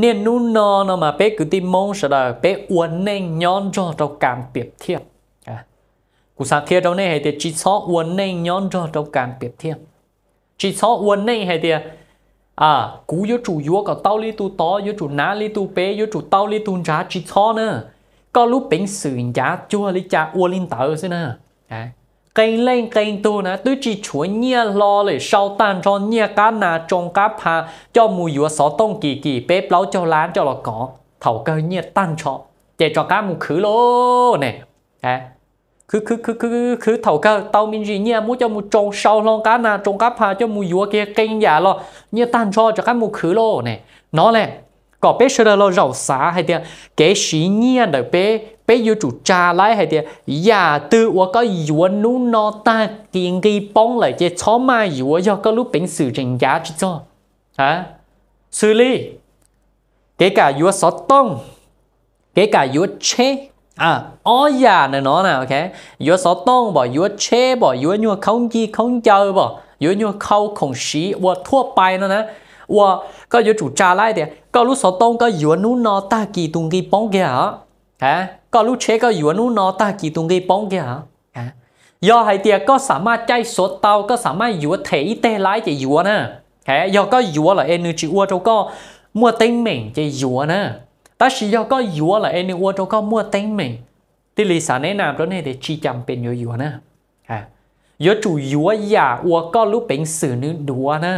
nên nu nó nó mà bé cứ tìm mong sợ là bé uốn nên nhon cho trong cảm biệt thiệp à cụ sáng kia trong này hay thì chỉ so uốn nên nhon cho trong cảm biệt thiệp chỉ so uốn nên hay thì à cú yếu chủ yếu có tao li tu to yếu chủ na li tu bé yếu chủ tao li tu giá chỉ so nữa có lúc bình sự giá chua li cha uốn lên tờ xin nè à cái lên cái tu nè tôi chỉ chuẩn nhẹ lo để sau tan cho nhẹ cá nà trong cá pa cho mùi yếu sáu tông kỳ kỳ bếp lấu cho lán cho lọ cỏ thầu cơ nhẹ tan cho để cho cá mù khứ lô nè à cứ cứ cứ cứ cứ thầu cơ tao mình gì nhẹ muốn cho mù trong sau lo cá nà trong cá pa cho mùi yếu kia kênh giả lo nhẹ tan cho cho cá mù khứ lô nè nó nè có bé sơ lo rau xá hay tiền kế sĩ nhia được bé bé yêu chủ cha lại hay tiền nhà dạ, tư của có yêu nú nó ta kiện cái bóng lại chứ chó mà yêu cho có lúc bình sự trình giá chứ cho hả xử lý kể cả yêu sót tông kể cả yêu chế à ó già này nó nè ok yêu sót tông bỏ yêu chế bỏ yêu nhua không chi không chơi bỏ yêu nhua khâu không sĩ bỏ thua bay nó nè ว่าก็ยจุจาไล่เดียก็รู้สตงก็อยู่นู้นอตากีตุงกีป้องแกฮะ ก็รู้เชก็อยู่นู้นอตากีตุงกีป้องแกฮะย่อหายเดียก็สามารถใจสดเตาก็สามารถอยู่เที่ยเตไล่จะอยู่นะฮะย่อก็อยู่ละเอนจีอัวเโาก็มัวเต็งเหม่งจะอยู่นะแต่สิย่อก็อยู่ละเอนอัวเโาก็มัวเต็งเหม่ง ที่ลิสานแนะนำเราเนี่ยเดชีจำเป็นอยู่อยู่นะฮะยอจู่อยู่อย่าอัวก็รู้เป็นสื่อนึกดัวนะ